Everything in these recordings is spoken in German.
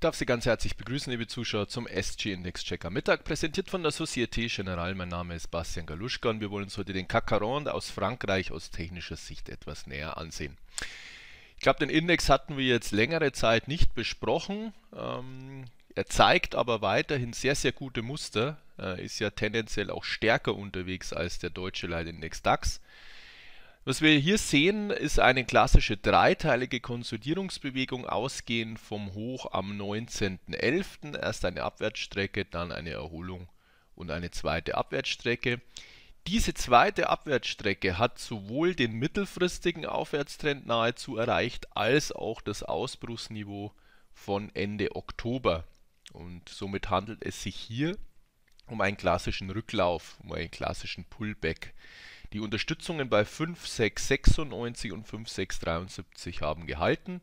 Ich darf Sie ganz herzlich begrüßen, liebe Zuschauer, zum SG Index Checker Mittag, präsentiert von der Société Générale. Mein Name ist Bastian Galuschka und wir wollen uns heute den Cacaron aus Frankreich aus technischer Sicht etwas näher ansehen. Ich glaube, den Index hatten wir jetzt längere Zeit nicht besprochen. Ähm, er zeigt aber weiterhin sehr, sehr gute Muster, äh, ist ja tendenziell auch stärker unterwegs als der deutsche Leitindex DAX. Was wir hier sehen, ist eine klassische dreiteilige Konsolidierungsbewegung ausgehend vom Hoch am 19.11. Erst eine Abwärtsstrecke, dann eine Erholung und eine zweite Abwärtsstrecke. Diese zweite Abwärtsstrecke hat sowohl den mittelfristigen Aufwärtstrend nahezu erreicht, als auch das Ausbruchsniveau von Ende Oktober. Und somit handelt es sich hier um einen klassischen Rücklauf, um einen klassischen Pullback. Die Unterstützungen bei 5696 und 5673 haben gehalten.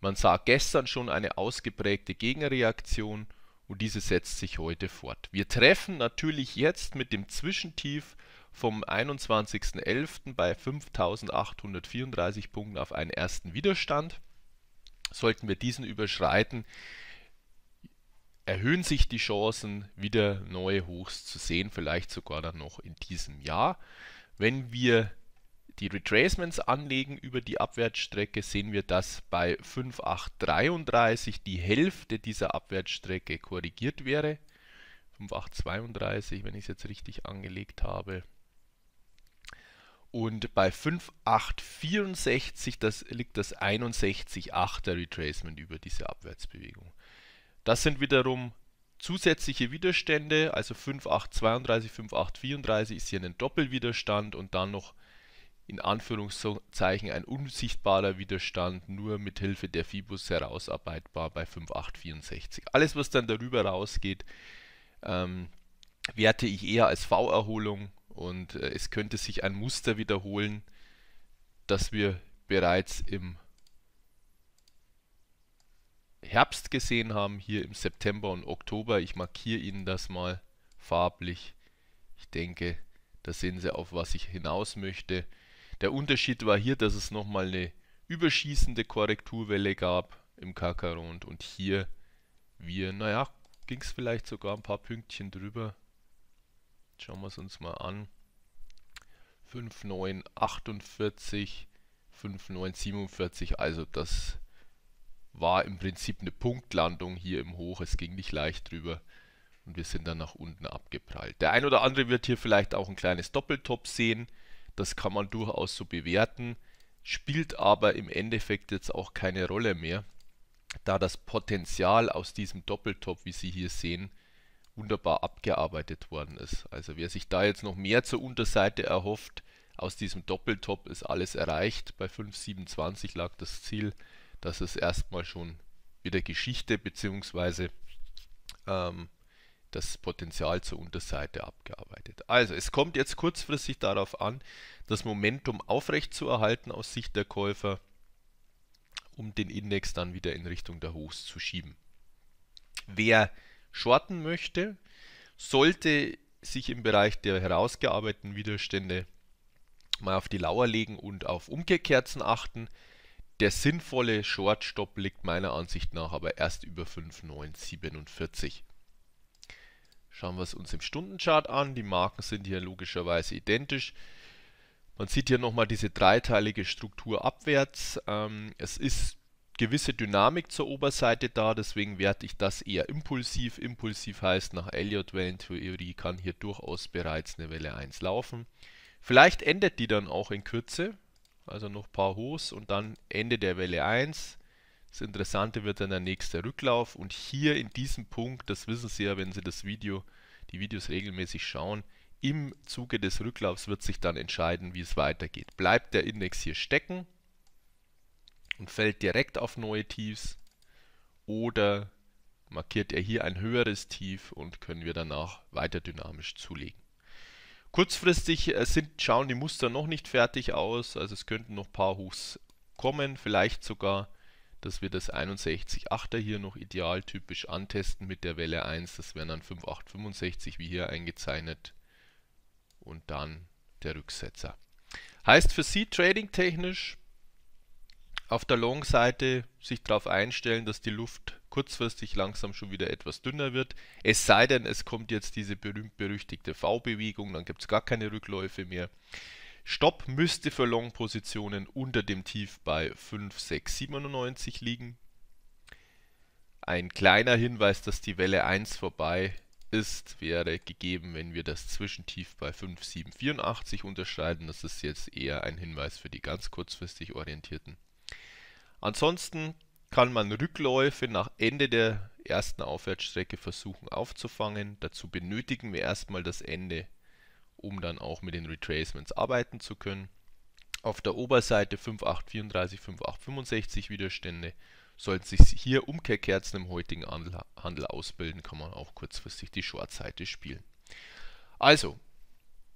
Man sah gestern schon eine ausgeprägte Gegenreaktion und diese setzt sich heute fort. Wir treffen natürlich jetzt mit dem Zwischentief vom 21.11. bei 5834 Punkten auf einen ersten Widerstand. Sollten wir diesen überschreiten, erhöhen sich die Chancen, wieder neue Hochs zu sehen, vielleicht sogar dann noch in diesem Jahr. Wenn wir die Retracements anlegen über die Abwärtsstrecke, sehen wir, dass bei 5,833 die Hälfte dieser Abwärtsstrecke korrigiert wäre. 5,832, wenn ich es jetzt richtig angelegt habe. Und bei 5,864, das liegt das 61,8er Retracement über diese Abwärtsbewegung. Das sind wiederum zusätzliche Widerstände, also 5832, 5834 ist hier ein Doppelwiderstand und dann noch in Anführungszeichen ein unsichtbarer Widerstand, nur mit Hilfe der Fibus herausarbeitbar bei 5864. Alles, was dann darüber rausgeht, ähm, werte ich eher als V-Erholung und äh, es könnte sich ein Muster wiederholen, das wir bereits im Herbst gesehen haben, hier im September und Oktober. Ich markiere Ihnen das mal farblich. Ich denke, da sehen Sie, auf was ich hinaus möchte. Der Unterschied war hier, dass es nochmal eine überschießende Korrekturwelle gab im Kakarond und hier wir, naja, ging es vielleicht sogar ein paar Pünktchen drüber. Schauen wir es uns mal an. 5948, 5947, also das war im Prinzip eine Punktlandung hier im Hoch. Es ging nicht leicht drüber und wir sind dann nach unten abgeprallt. Der ein oder andere wird hier vielleicht auch ein kleines Doppeltop sehen. Das kann man durchaus so bewerten, spielt aber im Endeffekt jetzt auch keine Rolle mehr, da das Potenzial aus diesem Doppeltop, wie Sie hier sehen, wunderbar abgearbeitet worden ist. Also wer sich da jetzt noch mehr zur Unterseite erhofft, aus diesem Doppeltop ist alles erreicht. Bei 5,27 lag das Ziel das ist erstmal schon wieder Geschichte beziehungsweise ähm, das Potenzial zur Unterseite abgearbeitet. Also es kommt jetzt kurzfristig darauf an, das Momentum aufrechtzuerhalten aus Sicht der Käufer, um den Index dann wieder in Richtung der Hochs zu schieben. Wer shorten möchte, sollte sich im Bereich der herausgearbeiteten Widerstände mal auf die Lauer legen und auf Umkehrkerzen achten. Der sinnvolle Shortstop liegt meiner Ansicht nach aber erst über 5,947. Schauen wir es uns im Stundenchart an. Die Marken sind hier logischerweise identisch. Man sieht hier nochmal diese dreiteilige Struktur abwärts. Ähm, es ist gewisse Dynamik zur Oberseite da, deswegen werte ich das eher impulsiv. Impulsiv heißt, nach Elliott-Wellentheorie kann hier durchaus bereits eine Welle 1 laufen. Vielleicht endet die dann auch in Kürze, also noch ein paar Hochs und dann Ende der Welle 1. Das Interessante wird dann der nächste Rücklauf und hier in diesem Punkt, das wissen Sie ja, wenn Sie das Video, die Videos regelmäßig schauen, im Zuge des Rücklaufs wird sich dann entscheiden, wie es weitergeht. Bleibt der Index hier stecken und fällt direkt auf neue Tiefs oder markiert er hier ein höheres Tief und können wir danach weiter dynamisch zulegen. Kurzfristig äh, sind, schauen die Muster noch nicht fertig aus, also es könnten noch ein paar Hochs kommen, vielleicht sogar, dass wir das 61,8er hier noch idealtypisch antesten mit der Welle 1, das wären dann 5,865 wie hier eingezeichnet und dann der Rücksetzer. Heißt für Sie Trading technisch auf der Long-Seite sich darauf einstellen, dass die Luft kurzfristig langsam schon wieder etwas dünner wird. Es sei denn, es kommt jetzt diese berühmt-berüchtigte V-Bewegung, dann gibt es gar keine Rückläufe mehr. Stopp müsste für Long-Positionen unter dem Tief bei 5,697 liegen. Ein kleiner Hinweis, dass die Welle 1 vorbei ist, wäre gegeben, wenn wir das Zwischentief bei 5,784 unterschreiten. Das ist jetzt eher ein Hinweis für die ganz kurzfristig Orientierten. Ansonsten kann man Rückläufe nach Ende der ersten Aufwärtsstrecke versuchen aufzufangen. Dazu benötigen wir erstmal das Ende, um dann auch mit den Retracements arbeiten zu können. Auf der Oberseite 5834, 5865 Widerstände. Sollten sich hier Umkehrkerzen im heutigen Handel ausbilden, kann man auch kurzfristig die Shortseite spielen. Also,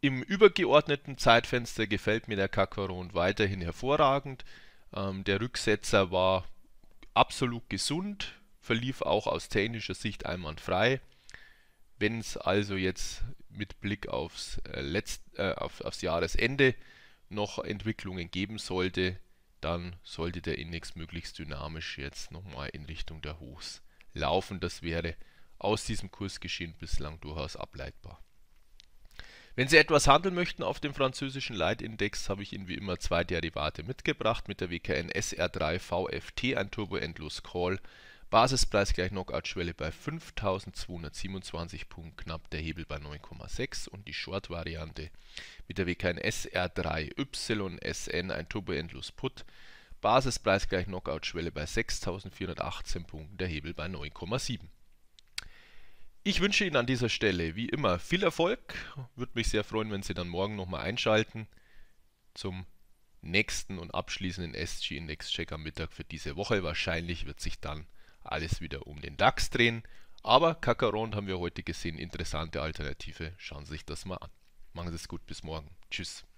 im übergeordneten Zeitfenster gefällt mir der Kakaron weiterhin hervorragend. Ähm, der Rücksetzer war absolut gesund, verlief auch aus technischer Sicht einwandfrei. Wenn es also jetzt mit Blick aufs, äh, Letzt, äh, auf, aufs Jahresende noch Entwicklungen geben sollte, dann sollte der Index möglichst dynamisch jetzt nochmal in Richtung der Hochs laufen. Das wäre aus diesem Kursgeschehen bislang durchaus ableitbar. Wenn Sie etwas handeln möchten auf dem französischen Leitindex, habe ich Ihnen wie immer zwei Derivate mitgebracht mit der WKN SR3 VFT, ein Turbo Endlos Call. Basispreis gleich Knockout-Schwelle bei 5227 Punkten, knapp der Hebel bei 9,6 und die Short-Variante mit der WKN SR3 YSN, ein Turbo Endlos Put. Basispreis gleich Knockout-Schwelle bei 6418 Punkten, der Hebel bei 9,7. Ich wünsche Ihnen an dieser Stelle wie immer viel Erfolg. Würde mich sehr freuen, wenn Sie dann morgen nochmal einschalten zum nächsten und abschließenden SG Index Check am Mittag für diese Woche. Wahrscheinlich wird sich dann alles wieder um den DAX drehen. Aber Kakarond haben wir heute gesehen. Interessante Alternative. Schauen Sie sich das mal an. Machen Sie es gut. Bis morgen. Tschüss.